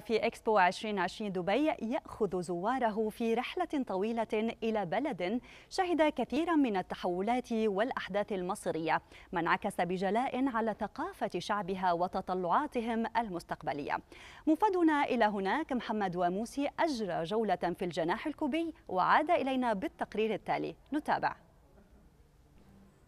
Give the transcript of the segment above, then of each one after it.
في إكسبو 2020 دبي يأخذ زواره في رحلة طويلة إلى بلد شهد كثيرا من التحولات والأحداث المصرية ما انعكس بجلاء على ثقافة شعبها وتطلعاتهم المستقبلية مفادنا إلى هناك محمد واموسي أجرى جولة في الجناح الكوبي وعاد إلينا بالتقرير التالي نتابع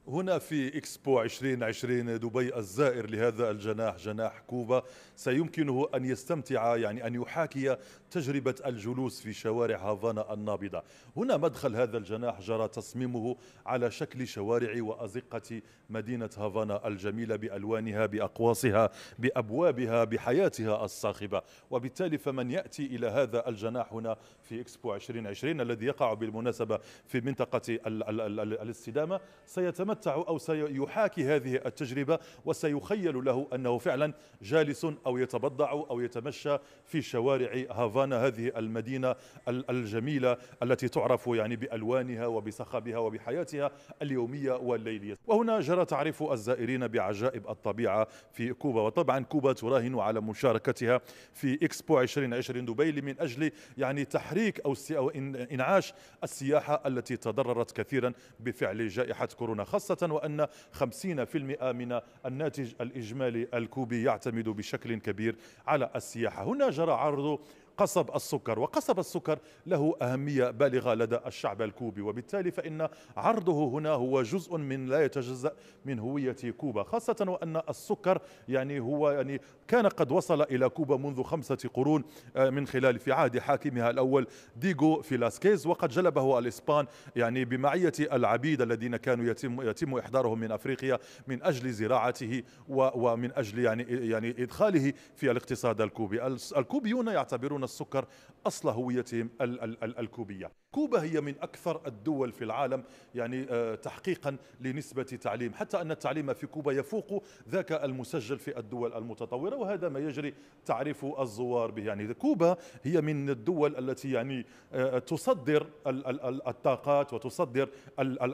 هنا في إكسبو 2020 دبي الزائر لهذا الجناح جناح كوبا سيمكنه أن يستمتع يعني أن يحاكي تجربة الجلوس في شوارع هافانا النابضة هنا مدخل هذا الجناح جرى تصميمه على شكل شوارع وأزقة مدينة هافانا الجميلة بألوانها بأقواصها بأبوابها بحياتها الصاخبة وبالتالي فمن يأتي إلى هذا الجناح هنا في إكسبو 2020 الذي يقع بالمناسبة في منطقة الاستدامة سيتمتع سيتمتع أو سيحاكي هذه التجربة وسيخيل له أنه فعلا جالس أو يتبضع أو يتمشى في شوارع هافانا هذه المدينة الجميلة التي تعرف يعني بألوانها وبصخبها وبحياتها اليومية والليلية وهنا جرى تعريف الزائرين بعجائب الطبيعة في كوبا وطبعا كوبا تراهن على مشاركتها في إكسبو 2020 دبي من أجل يعني تحريك أو إنعاش السياحة التي تضررت كثيرا بفعل جائحة كورونا خاصة خاصة وأن 50% من الناتج الإجمالي الكوبي يعتمد بشكل كبير على السياحة هنا جرى عرض قصب السكر وقصب السكر له أهمية بالغة لدى الشعب الكوبي وبالتالي فإن عرضه هنا هو جزء من لا يتجزأ من هوية كوبا خاصة وأن السكر يعني هو يعني كان قد وصل إلى كوبا منذ خمسة قرون آه، من خلال في عهد حاكمها الأول ديغو فيلاسكيز وقد جلبه الإسبان يعني بمعية العبيد الذين كانوا يتم, يتم إحضارهم من أفريقيا من أجل زراعته ومن أجل يعني, يعني إدخاله في الاقتصاد الكوبي الكوبيون يعتبرون السكر أصل هويتهم ال ال ال الكوبية كوبا هي من أكثر الدول في العالم يعني آه، تحقيقا لنسبة تعليم حتى أن التعليم في كوبا يفوق ذاك المسجل في الدول المتطورة وهذا ما يجري تعريف الزوار به يعني كوبا هي من الدول التي يعني آه، تصدر الطاقات وتصدر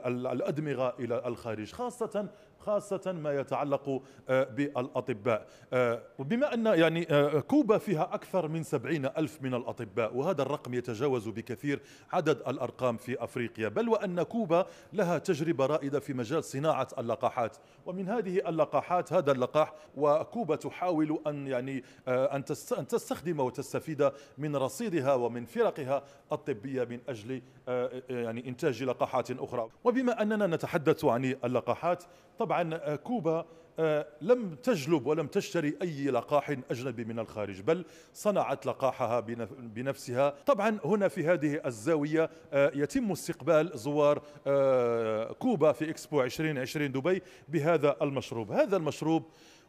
الأدمغة إلى الخارج خاصة خاصة ما يتعلق آه، بالأطباء وبما أن يعني كوبا فيها أكثر من سبعين ألف من الأطباء وهذا الرقم يتجاوز بكثير عدد الأرقام في أفريقيا بل وأن كوبا لها تجربة رائدة في مجال صناعة اللقاحات ومن هذه اللقاحات هذا اللقاح وكوبا تحاول أن يعني آه، أن تستخدم وتستفيد من رصيدها ومن فرقها الطبية من أجل آه، آه، يعني إنتاج لقاحات أخرى وبما أننا نتحدث عن اللقاحات طبعا كوبا آه، لم تجلب ولم تشتري أي لقاح أجنبي من الخارج بل صنعت لقاحها بنفسها طبعا هنا في هذه الزاوية آه، يتم استقبال زوار آه، كوبا في إكسبو 2020 دبي بهذا المشروب هذا المشروب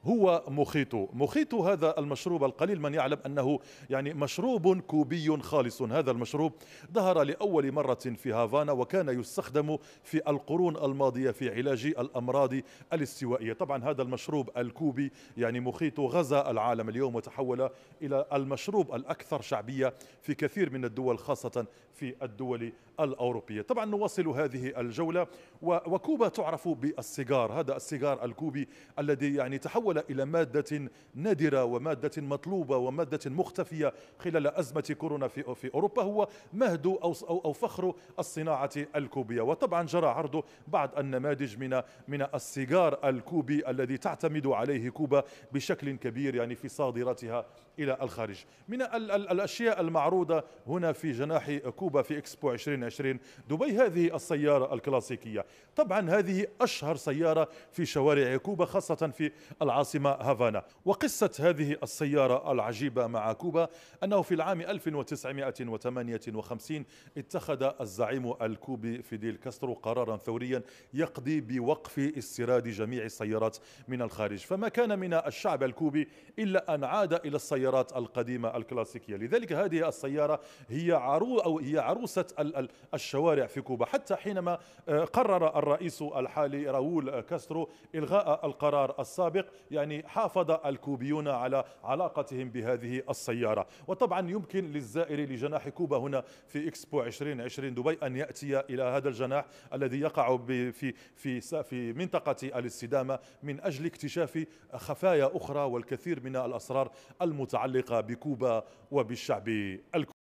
هو مخيطه مخيطه هذا المشروب القليل من يعلم أنه يعني مشروب كوبي خالص هذا المشروب ظهر لأول مرة في هافانا وكان يستخدم في القرون الماضية في علاج الأمراض الاستوائية طبعا هذا المشروب الكوبي يعني مخيطه غزا العالم اليوم وتحول إلى المشروب الأكثر شعبية في كثير من الدول خاصة في الدول الأوروبية طبعا نواصل هذه الجولة وكوبا تعرف بالسيجار هذا السيجار الكوبي الذي يعني تحول تحول إلى مادة نادرة ومادة مطلوبة ومادة مختفية خلال أزمة كورونا في, في أوروبا هو مهد أو, أو فخر الصناعة الكوبية وطبعا جرى عرض بعض النماذج من من السيجار الكوبي الذي تعتمد عليه كوبا بشكل كبير يعني في صادراتها إلى الخارج من ال ال الأشياء المعروضة هنا في جناح كوبا في إكسبو 2020 دبي هذه السيارة الكلاسيكية طبعا هذه أشهر سيارة في شوارع كوبا خاصة في العاصمة العاصمة هافانا وقصة هذه السيارة العجيبة مع كوبا أنه في العام 1958 اتخذ الزعيم الكوبي فيديل كاسترو قرارا ثوريا يقضي بوقف استيراد جميع السيارات من الخارج فما كان من الشعب الكوبي إلا أن عاد إلى السيارات القديمة الكلاسيكية لذلك هذه السيارة هي عرو أو هي عروسة الشوارع في كوبا حتى حينما آه، قرر الرئيس الحالي راؤول كاسترو إلغاء القرار السابق يعني حافظ الكوبيون على علاقتهم بهذه السيارة وطبعا يمكن للزائر لجناح كوبا هنا في إكسبو 2020 دبي أن يأتي إلى هذا الجناح الذي يقع في في في منطقة الاستدامة من أجل اكتشاف خفايا أخرى والكثير من الأسرار المتعلقة بكوبا وبالشعب الكوبي